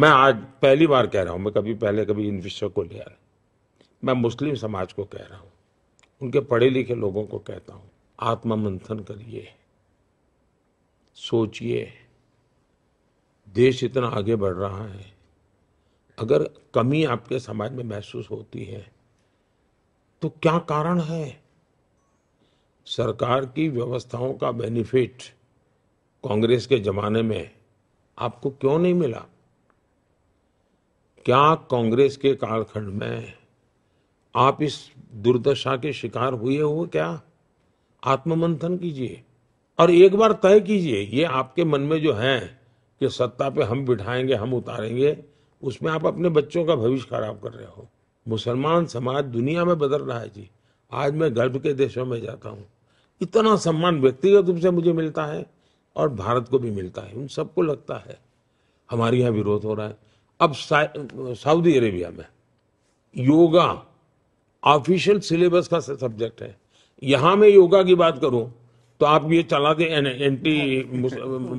मैं आज पहली बार कह रहा हूँ मैं कभी पहले कभी इन विषय को ले आया मैं मुस्लिम समाज को कह रहा हूँ उनके पढ़े लिखे लोगों को कहता हूँ आत्मा मंथन करिए सोचिए देश इतना आगे बढ़ रहा है अगर कमी आपके समाज में महसूस होती है तो क्या कारण है सरकार की व्यवस्थाओं का बेनिफिट कांग्रेस के ज़माने में आपको क्यों नहीं मिला क्या कांग्रेस के कालखंड में आप इस दुर्दशा के शिकार हुए हो क्या आत्ममंथन कीजिए और एक बार तय कीजिए ये आपके मन में जो है कि सत्ता पे हम बिठाएंगे हम उतारेंगे उसमें आप अपने बच्चों का भविष्य खराब कर रहे हो मुसलमान समाज दुनिया में बदल रहा है जी आज मैं गर्भ के देशों में जाता हूँ इतना सम्मान व्यक्तिगत रूप से मुझे मिलता है और भारत को भी मिलता है उन सबको लगता है हमारे यहाँ विरोध हो रहा है अब सऊदी अरेबिया में योगा ऑफिशियल सिलेबस का सब्जेक्ट है यहां मैं योगा की बात करूं तो आप ये चला दे एंटी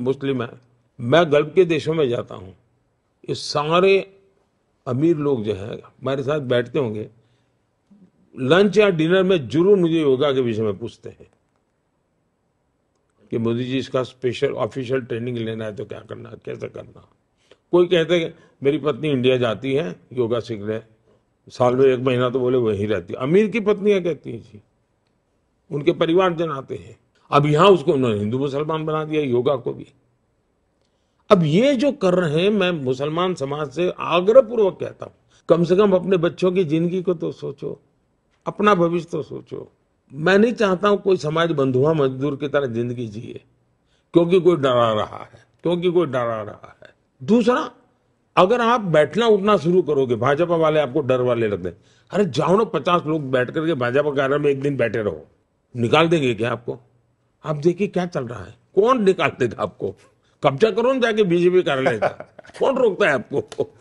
मुस्लिम है मैं गल्फ के देशों में जाता हूं ये सारे अमीर लोग जो है हमारे साथ बैठते होंगे लंच या डिनर में जरूर मुझे योगा के विषय में पूछते हैं कि मोदी जी इसका स्पेशल ऑफिशियल ट्रेनिंग लेना है तो क्या करना कैसे करना कोई कहते मेरी पत्नी इंडिया जाती है योगा सीखने साल में एक महीना तो बोले वहीं रहती है अमीर की पत्नियां कहती हैं जी उनके परिवार जन आते हैं अब यहां उसको उन्होंने हिंदू मुसलमान बना दिया योगा को भी अब ये जो कर रहे हैं मैं मुसलमान समाज से आग्रहपूर्वक कहता हूं कम से कम अपने बच्चों की जिंदगी को तो सोचो अपना भविष्य तो सोचो मैं नहीं चाहता हूं कोई समाज बंधुआ मजदूर की तरह जिंदगी जिए क्योंकि कोई डरा रहा है क्योंकि कोई डरा रहा है दूसरा अगर आप बैठना उठना शुरू करोगे भाजपा वाले आपको डर वाले लगते अरे जाओ ना पचास लोग बैठ करके भाजपा कार्य में एक दिन बैठे रहो निकाल देंगे क्या आपको आप देखिए क्या चल रहा है कौन निकाल देगा आपको कब्जा करो ना जाके बीजेपी कार्यालय कौन रोकता है आपको